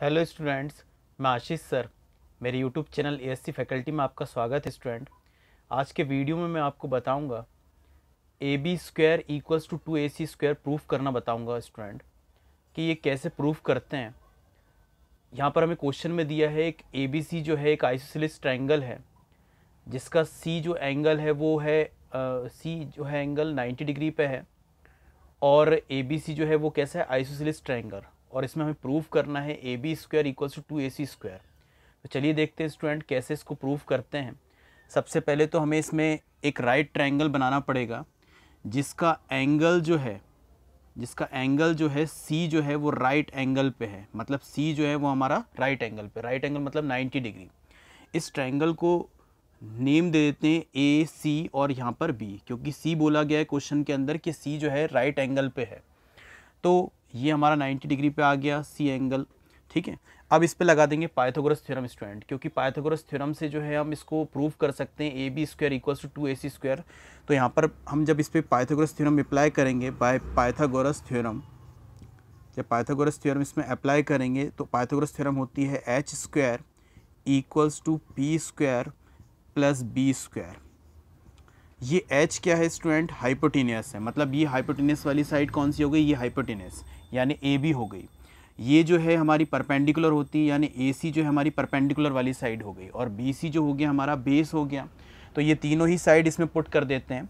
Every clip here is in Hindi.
हेलो स्टूडेंट्स मैं आशीष सर मेरे यूट्यूब चैनल ए फैकल्टी में आपका स्वागत है स्टूडेंट आज के वीडियो में मैं आपको बताऊंगा A B square equals to two A C square proof करना बताऊंगा स्टूडेंट कि ये कैसे प्रूफ करते हैं यहाँ पर हमें क्वेश्चन में दिया है एक ए बी सी जो है एक आइसोसिलिस ट्रैंगल है जिसका सी जो एंगल है वो है सी जो है एंगल नाइन्टी डिग्री पर है और ए बी सी जो है वो कैसा है आइसोसिलिस ट्रैंगल और इसमें हमें प्रूफ करना है A B square equals to two A C square तो चलिए देखते हैं स्टूडेंट कैसे इसको प्रूफ करते हैं सबसे पहले तो हमें इसमें एक राइट ट्राइंगल बनाना पड़ेगा जिसका एंगल जो है जिसका एंगल जो है सी जो है वो राइट एंगल पे है मतलब सी जो है वो हमारा राइट एंगल पे राइट एंगल मतलब नाइन्टी डिग्री इस ट्राइंगल को नेम दे देते हैं ए सी और यहाँ पर बी क्योंकि सी बोला गया है क्वेश्चन के अंदर कि सी जो है राइट एंगल पे है तो ये हमारा 90 डिग्री पे आ गया सी एंगल ठीक है अब इस पे लगा देंगे पाइथागोरस थ्योरम स्टूडेंट क्योंकि पाइथागोरस थ्योरम से जो है हम इसको प्रूव कर सकते हैं A B square equals to two A C square तो यहाँ पर हम जब इस पर पाइथागोरस थ्योरम अप्लाई करेंगे बाय पाइथागोरस थ्योरम जब पाइथागोरस थ्योरम इसमें अप्लाई करेंगे तो पाइथागोरस थ्योरम होती है H square equals to P square plus B square ये एच क्या है स्टूडेंट हाइपोटीनियस है मतलब ये हाइपोटीनियस वाली साइड कौन सी हो गई ये हाइपोटीनियस यानी ए बी हो गई ये जो है हमारी परपेंडिकुलर होती है यानी ए सी जो है हमारी परपेंडिकुलर वाली साइड हो गई और बी सी जो हो गया हमारा बेस हो गया तो ये तीनों ही साइड इसमें पुट कर देते हैं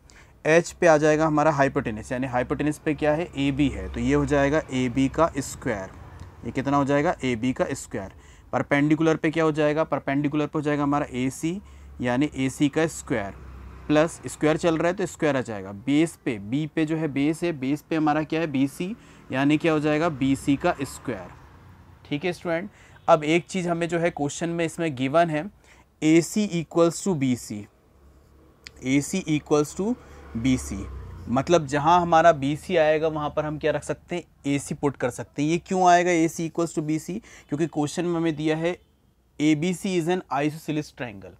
एच पे आ जाएगा हमारा हाइपोटेनिस यानी हाइपोटेनिस पे क्या है ए बी है तो ये हो जाएगा ए बी का स्क्वायर ये कितना हो जाएगा ए बी का स्क्वायर परपेंडिकुलर पे क्या हो जाएगा परपेंडिकुलर पे हो जाएगा हमारा ए सी यानी ए सी का स्क्वायर प्लस स्क्वायर चल रहा है तो स्क्वायर आ जाएगा बेस पे बी पे जो है बेस है बेस पे हमारा क्या है बी सी यानी क्या हो जाएगा बी सी का स्क्वायर ठीक है स्टूडेंट अब एक चीज़ हमें जो है क्वेश्चन में इसमें गिवन है A C equals to B C A C equals to B C मतलब जहाँ हमारा बी सी आएगा वहाँ पर हम क्या रख सकते हैं ए सी पुट कर सकते हैं ये क्यों आएगा A C equals to B C क्योंकि क्वेश्चन में हमें दिया है A B C is an isosceles triangle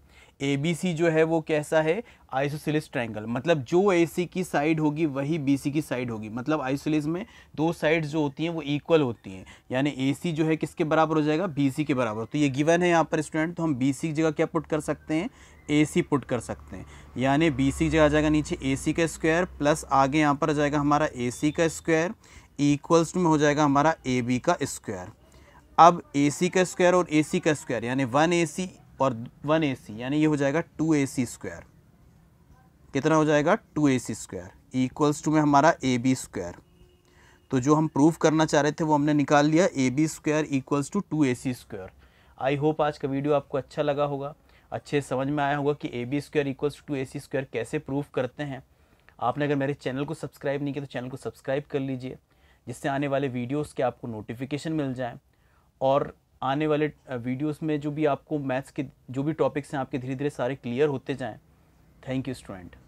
A B C जो है वो कैसा है आइसोसिलिस ट्रायंगल मतलब जो ए सी की साइड होगी वही बी सी की साइड होगी मतलब आइसोसिलिस में दो साइड्स जो होती हैं वो इक्वल होती हैं यानी ए सी जो है किसके बराबर हो जाएगा बी सी के बराबर तो ये गिवन है यहाँ पर स्टूडेंट तो हम बी सी की जगह क्या पुट कर सकते हैं ए सी पुट कर सकते हैं यानी बी सी की जगह आ जाएगा नीचे ए सी का स्क्वायर प्लस आगे यहाँ पर आ जाएगा हमारा ए सी का स्क्वायर इक्वल्स में हो जाएगा हमारा ए बी का स्क्वायर अब ए सी का स्क्वायर और ए सी का स्क्वायर यानी वन ए सी और वन ए सी यानी ये हो जाएगा टू ए सी स्क्वायर कितना हो जाएगा two A C square equals to में हमारा ए बी स्क्वायर तो जो हम प्रूफ करना चाह रहे थे वो हमने निकाल लिया A B square equals to two A C square I hope आज का वीडियो आपको अच्छा लगा होगा अच्छे समझ में आया होगा कि A B square equals to A C square कैसे प्रूफ करते हैं आपने अगर मेरे चैनल को सब्सक्राइब नहीं किया तो चैनल को सब्सक्राइब कर लीजिए जिससे आने वाले वीडियोज़ के आपको नोटिफिकेशन मिल जाएँ और आने वाले वीडियोस में जो भी आपको मैथ्स के जो भी टॉपिक्स हैं आपके धीरे धीरे सारे क्लियर होते जाएं थैंक यू स्टूडेंट